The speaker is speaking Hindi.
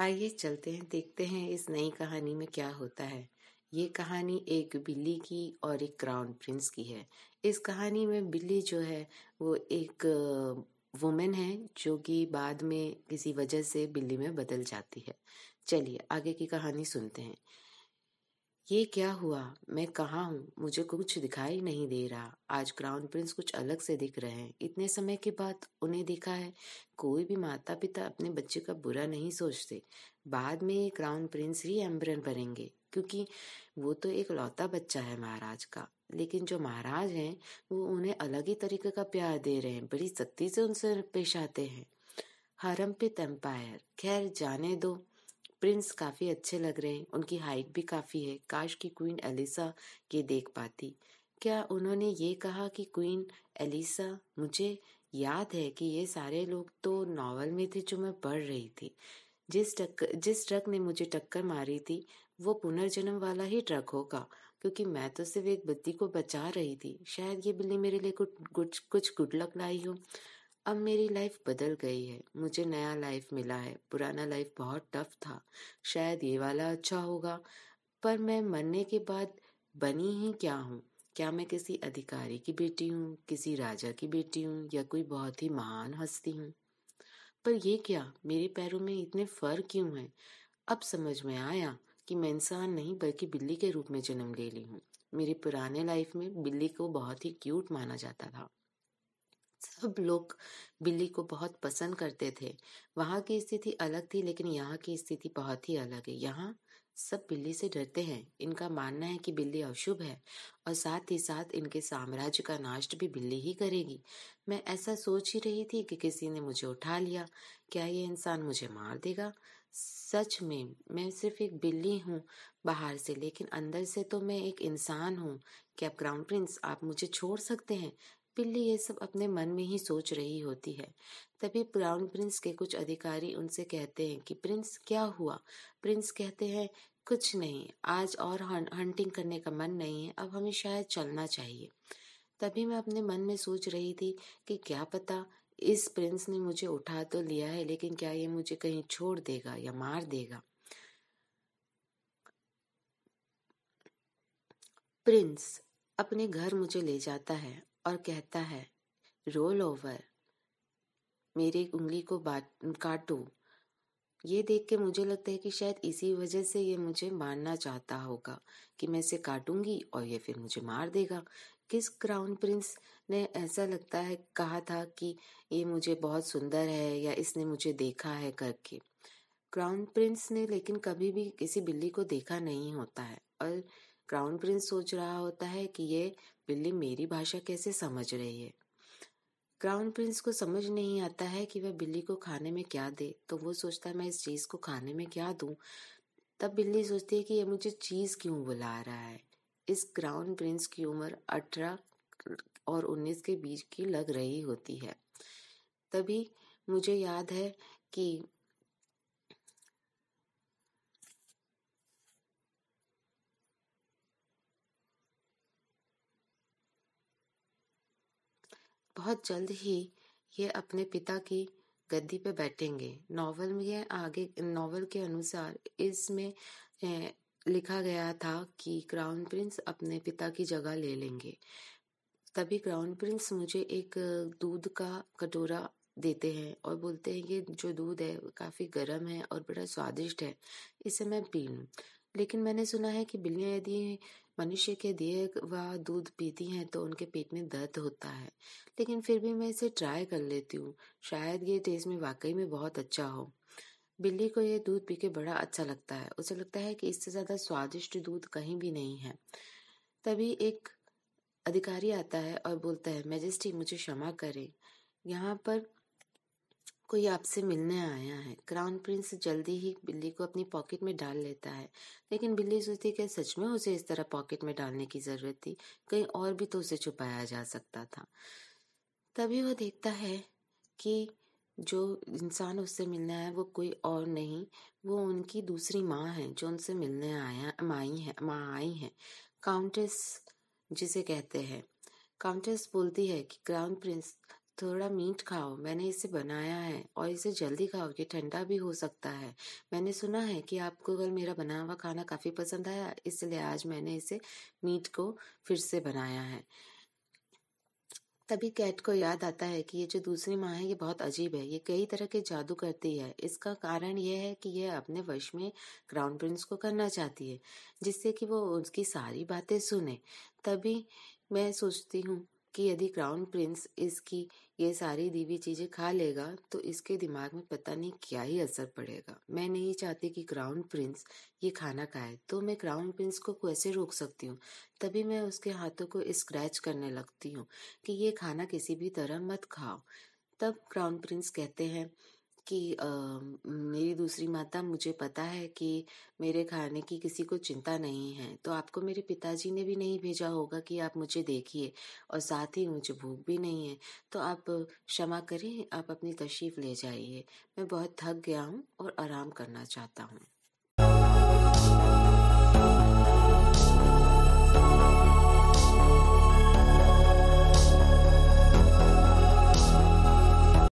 आइए चलते हैं देखते हैं इस नई कहानी में क्या होता है ये कहानी एक बिल्ली की और एक क्राउन प्रिंस की है इस कहानी में बिल्ली जो है वो एक वुमेन है जो कि बाद में किसी वजह से बिल्ली में बदल जाती है चलिए आगे की कहानी सुनते हैं ये क्या हुआ मैं कहाँ हूँ मुझे कुछ दिखाई नहीं दे रहा आज क्राउन प्रिंस कुछ अलग से दिख रहे हैं इतने समय के बाद उन्हें देखा है कोई भी माता पिता अपने बच्चे का बुरा नहीं सोचते बाद में ये क्राउन प्रिंस ही एम्बरन बनेंगे क्योंकि वो तो एक लौता बच्चा है महाराज का लेकिन जो महाराज हैं वो उन्हें अलग ही तरीके का प्यार दे रहे हैं बड़ी सख्ती से उनसे पेश आते हैं हरम्पित एम्पायर खैर जाने दो प्रिंस काफी अच्छे लग रहे हैं उनकी हाइट भी काफी है काश की क्वीन एलिसा ये देख पाती क्या उन्होंने ये कहा कि क्वीन एलिसा मुझे याद है कि ये सारे लोग तो नावल में थे जो मैं पढ़ रही थी जिस ट्रक जिस ट्रक ने मुझे टक्कर मारी थी वो पुनर्जन्म वाला ही ट्रक होगा क्योंकि मैं तो सिर्फ एक बुद्धि को बचा रही थी शायद ये बिल्ली मेरे लिए कुछ कुछ कुछ गुड लक लाई हो अब मेरी लाइफ बदल गई है मुझे नया लाइफ मिला है पुराना लाइफ बहुत टफ था शायद ये वाला अच्छा होगा पर मैं मरने के बाद बनी ही क्या हूँ क्या मैं किसी अधिकारी की बेटी हूँ किसी राजा की बेटी हूँ या कोई बहुत ही महान हस्ती हूँ पर ये क्या मेरे पैरों में इतने फर्क क्यों हैं अब समझ में आया कि मैं इंसान नहीं बल्कि बिल्ली के रूप में जन्म ले ली हूँ मेरी पुराने लाइफ में बिल्ली को बहुत ही क्यूट माना जाता था सब लोग बिल्ली को बहुत पसंद करते थे वहाँ की स्थिति अलग थी लेकिन यहाँ की स्थिति बहुत ही अलग है यहाँ सब बिल्ली से डरते हैं इनका मानना है कि बिल्ली अशुभ है और साथ ही साथ इनके साम्राज्य का नाश भी बिल्ली ही करेगी मैं ऐसा सोच ही रही थी कि किसी ने मुझे उठा लिया क्या ये इंसान मुझे मार देगा सच में मैं सिर्फ एक बिल्ली हूँ बाहर से लेकिन अंदर से तो मैं एक इंसान हूँ क्या क्राउन प्रिंस आप मुझे छोड़ सकते हैं बिल्ली ये सब अपने मन में ही सोच रही होती है तभी क्राउन प्रिंस के कुछ अधिकारी उनसे कहते हैं कि प्रिंस क्या हुआ प्रिंस कहते हैं कुछ नहीं आज और हंटिंग करने का मन नहीं है अब हमें शायद चलना चाहिए तभी मैं अपने मन में सोच रही थी कि क्या पता इस प्रिंस ने मुझे उठा तो लिया है लेकिन क्या ये मुझे कहीं छोड़ देगा या मार देगा प्रिंस अपने घर मुझे ले जाता है और कहता है रोल ओवर मेरी उंगली को बात काटो ये देख के मुझे लगता है कि शायद इसी वजह से ये मुझे मारना चाहता होगा कि मैं इसे काटूंगी और ये फिर मुझे मार देगा किस क्राउन प्रिंस ने ऐसा लगता है कहा था कि ये मुझे बहुत सुंदर है या इसने मुझे देखा है करके क्राउन प्रिंस ने लेकिन कभी भी किसी बिल्ली को देखा नहीं होता है और क्राउन प्रिंस सोच रहा होता है कि ये बिल्ली मेरी भाषा कैसे समझ रही है क्राउन प्रिंस को समझ नहीं आता है कि वह बिल्ली को खाने में क्या दे तो वो सोचता है मैं इस चीज़ को खाने में क्या दूँ तब बिल्ली सोचती है कि ये मुझे चीज़ क्यों बुला रहा है इस क्राउन प्रिंस की उम्र अठारह और उन्नीस के बीच की लग रही होती है तभी मुझे याद है कि बहुत जल्द ही ये अपने पिता की गद्दी पे बैठेंगे नॉवल में आगे नॉवल के अनुसार इसमें लिखा गया था कि क्राउन प्रिंस अपने पिता की जगह ले लेंगे तभी क्राउन प्रिंस मुझे एक दूध का कटोरा देते हैं और बोलते हैं ये जो दूध है काफ़ी गर्म है और बड़ा स्वादिष्ट है इसे मैं पी लूँ लेकिन मैंने सुना है कि बिल्लियाँ यदि मनुष्य के दिए वह दूध पीती हैं तो उनके पेट में दर्द होता है लेकिन फिर भी मैं इसे ट्राई कर लेती हूँ शायद ये टेस्ट में वाकई में बहुत अच्छा हो बिल्ली को यह दूध पी के बड़ा अच्छा लगता है उसे लगता है कि इससे ज़्यादा स्वादिष्ट दूध कहीं भी नहीं है तभी एक अधिकारी आता है और बोलता है मैजेस्टी मुझे क्षमा करें यहाँ पर कोई आपसे मिलने आया है क्राउन प्रिंस जल्दी ही बिल्ली को अपनी पॉकेट में डाल लेता है लेकिन बिल्ली सोचती क्या सच में उसे इस तरह पॉकेट में डालने की ज़रूरत थी कहीं और भी तो उसे छुपाया जा सकता था तभी वह देखता है कि जो इंसान उससे मिलने आया वो कोई और नहीं वो उनकी दूसरी माँ है जो उनसे मिलने आया माई है माँ आई है काउंटेस जिसे कहते हैं काउंटेस बोलती है कि क्राउन प्रिंस थोड़ा मीट खाओ मैंने इसे बनाया है और इसे जल्दी खाओ ये ठंडा भी हो सकता है मैंने सुना है कि आपको कल मेरा बना हुआ खाना काफ़ी पसंद आया इसलिए आज मैंने इसे मीट को फिर से बनाया है तभी कैट को याद आता है कि ये जो दूसरी माँ है ये बहुत अजीब है ये कई तरह के जादू करती है इसका कारण यह है कि यह अपने वश में क्राउन प्रिंस को करना चाहती है जिससे कि वो उसकी सारी बातें सुने तभी मैं सोचती हूँ कि यदि क्राउन प्रिंस इसकी ये सारी दीवी चीजें खा लेगा तो इसके दिमाग में पता नहीं क्या ही असर पड़ेगा मैं नहीं चाहती कि क्राउन प्रिंस ये खाना खाए तो मैं क्राउन प्रिंस को कैसे रोक सकती हूँ तभी मैं उसके हाथों को स्क्रैच करने लगती हूँ कि ये खाना किसी भी तरह मत खाओ तब क्राउन प्रिंस कहते हैं कि आ, मेरी दूसरी माता मुझे पता है कि मेरे खाने की किसी को चिंता नहीं है तो आपको मेरे पिताजी ने भी नहीं भेजा होगा कि आप मुझे देखिए और साथ ही मुझे भूख भी नहीं है तो आप क्षमा करें आप अपनी तशरीफ़ ले जाइए मैं बहुत थक गया हूँ और आराम करना चाहता हूँ